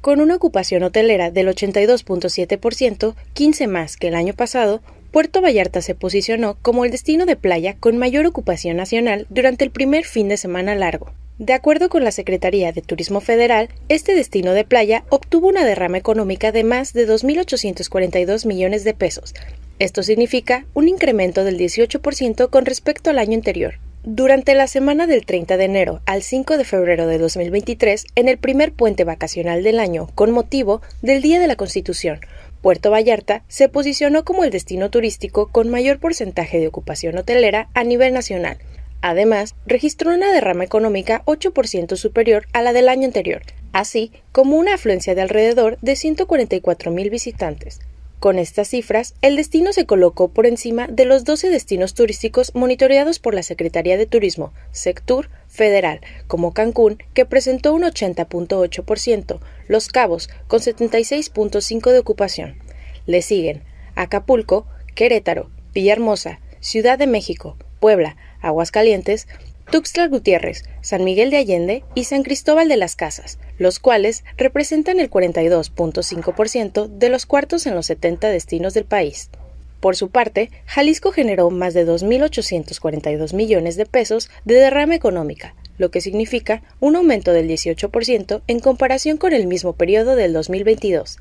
Con una ocupación hotelera del 82.7%, 15 más que el año pasado, Puerto Vallarta se posicionó como el destino de playa con mayor ocupación nacional durante el primer fin de semana largo. De acuerdo con la Secretaría de Turismo Federal, este destino de playa obtuvo una derrama económica de más de 2.842 millones de pesos. Esto significa un incremento del 18% con respecto al año anterior, durante la semana del 30 de enero al 5 de febrero de 2023, en el primer puente vacacional del año, con motivo del Día de la Constitución, Puerto Vallarta se posicionó como el destino turístico con mayor porcentaje de ocupación hotelera a nivel nacional. Además, registró una derrama económica 8% superior a la del año anterior, así como una afluencia de alrededor de 144.000 visitantes, con estas cifras, el destino se colocó por encima de los 12 destinos turísticos monitoreados por la Secretaría de Turismo, Sectur, federal, como Cancún, que presentó un 80.8%, Los Cabos, con 76.5% de ocupación. Le siguen Acapulco, Querétaro, Villahermosa, Ciudad de México, Puebla, Aguascalientes, Tuxtla Gutiérrez, San Miguel de Allende y San Cristóbal de las Casas, los cuales representan el 42.5% de los cuartos en los 70 destinos del país. Por su parte, Jalisco generó más de 2.842 millones de pesos de derrame económica, lo que significa un aumento del 18% en comparación con el mismo periodo del 2022.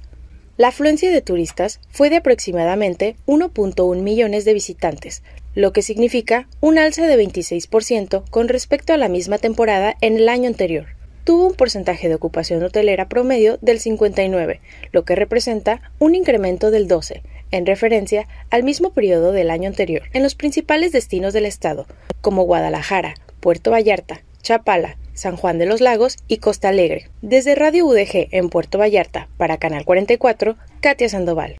La afluencia de turistas fue de aproximadamente 1.1 millones de visitantes, lo que significa un alza de 26% con respecto a la misma temporada en el año anterior. Tuvo un porcentaje de ocupación hotelera promedio del 59, lo que representa un incremento del 12, en referencia al mismo periodo del año anterior, en los principales destinos del estado, como Guadalajara, Puerto Vallarta, Chapala, San Juan de los Lagos y Costa Alegre. Desde Radio UDG en Puerto Vallarta para Canal 44, Katia Sandoval.